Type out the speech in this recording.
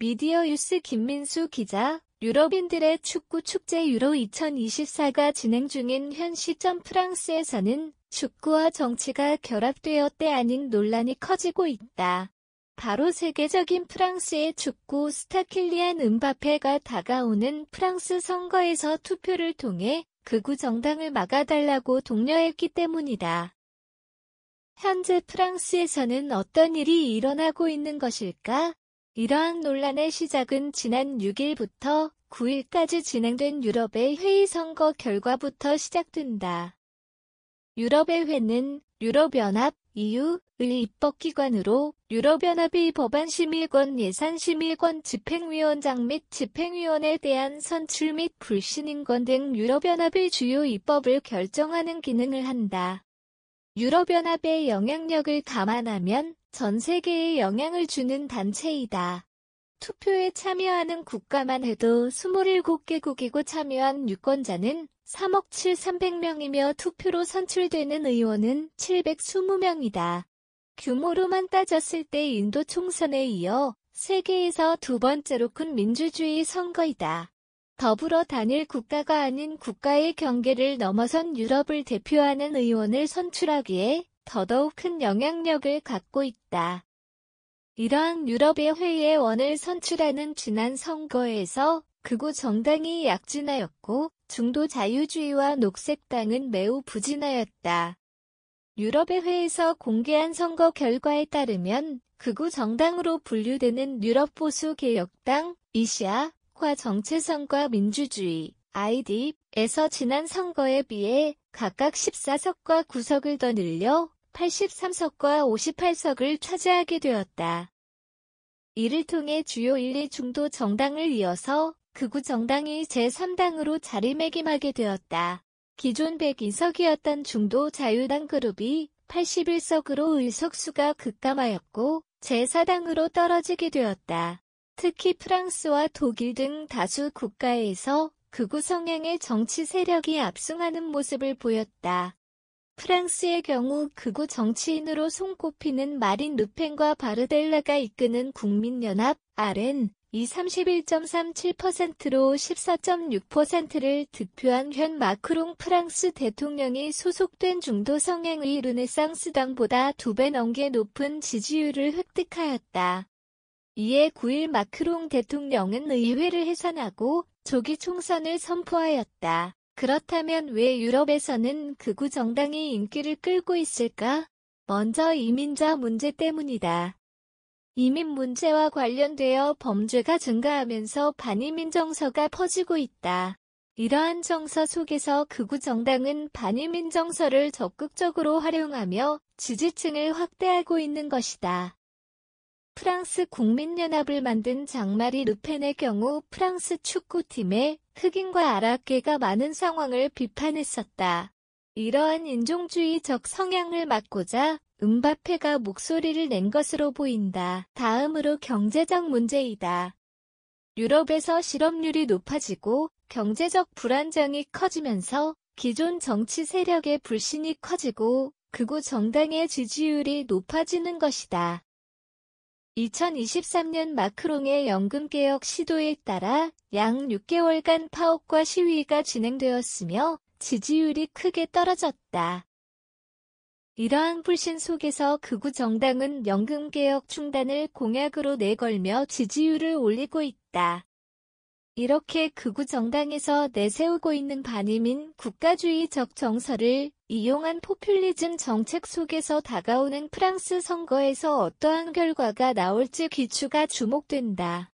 미디어 뉴스 김민수 기자, 유럽인들의 축구 축제 유로 2024가 진행 중인 현 시점 프랑스에서는 축구와 정치가 결합되어 때 아닌 논란이 커지고 있다. 바로 세계적인 프랑스의 축구 스타 킬리안 은바페가 다가오는 프랑스 선거에서 투표를 통해 극우 정당을 막아달라고 독려했기 때문이다. 현재 프랑스에서는 어떤 일이 일어나고 있는 것일까? 이러한 논란의 시작은 지난 6일부터 9일까지 진행된 유럽의 회의 선거 결과부터 시작된다. 유럽의 회는 유럽연합 EU의 입법기관으로 유럽연합이 법안심의권 예산심의권 집행위원장 및 집행위원에 대한 선출 및 불신인권 등 유럽연합의 주요 입법을 결정하는 기능을 한다. 유럽연합의 영향력을 감안하면 전 세계에 영향을 주는 단체이다. 투표에 참여하는 국가만 해도 27개국이고 참여한 유권자는 3억 7,300명이며 투표로 선출되는 의원은 720명이다. 규모로만 따졌을 때 인도 총선에 이어 세계에서 두 번째로 큰 민주주의 선거이다. 더불어 단일 국가가 아닌 국가의 경계를 넘어선 유럽을 대표하는 의원을 선출하기에 더더욱 큰 영향력을 갖고 있다. 이러한 유럽의 회의의 원을 선출하는 지난 선거에서 극우 정당이 약진하였고 중도 자유주의와 녹색당은 매우 부진하였다. 유럽의 회에서 공개한 선거 결과에 따르면 극우 정당으로 분류되는 유럽 보수 개혁당 이시아과 정체성과 민주주의 아이에서 지난 선거에 비해 각각 14석과 9석을 더 늘려 83석과 58석을 차지하게 되었다. 이를 통해 주요 1, 2 중도 정당을 이어서 극우 정당이 제3당으로 자리매김하게 되었다. 기존 102석이었던 중도 자유당 그룹이 81석으로 의석수가 급감하였고 제4당으로 떨어지게 되었다. 특히 프랑스와 독일 등 다수 국가에서 극우 성향의 정치 세력이 압승하는 모습을 보였다. 프랑스의 경우 극우 정치인으로 손꼽히는 마린 루펜과 바르델라가 이끄는 국민연합 RN 이 31.37%로 14.6%를 득표한 현 마크롱 프랑스 대통령이 소속된 중도 성향의 르네상스당보다 두 배 넘게 높은 지지율을 획득하였다. 이에 9일 마크롱 대통령은 의회를 해산하고 조기 총선을 선포하였다. 그렇다면 왜 유럽에서는 극우 정당이 인기를 끌고 있을까? 먼저 이민자 문제 때문이다. 이민 문제와 관련되어 범죄가 증가하면서 반이민 정서가 퍼지고 있다. 이러한 정서 속에서 극우 정당은 반이민 정서를 적극적으로 활용하며 지지층을 확대하고 있는 것이다. 프랑스 국민연합을 만든 장마리 르펜의 경우 프랑스 축구팀의 흑인과 아랍계가 많은 상황을 비판했었다. 이러한 인종주의적 성향을 막고자 음바페가 목소리를 낸 것으로 보인다. 다음으로 경제적 문제이다. 유럽에서 실업률이 높아지고 경제적 불안정이 커지면서 기존 정치 세력의 불신이 커지고 그곳 정당의 지지율이 높아지는 것이다. 2023년 마크롱의 연금개혁 시도에 따라 양 6개월간 파업과 시위가 진행되었으며 지지율이 크게 떨어졌다. 이러한 불신 속에서 극우 정당은 연금개혁 중단을 공약으로 내걸며 지지율을 올리고 있다. 이렇게 극우 정당에서 내세우고 있는 반이민 국가주의적 정서를 이용한 포퓰리즘 정책 속에서 다가오는 프랑스 선거에서 어떠한 결과가 나올지 귀추가 주목된다.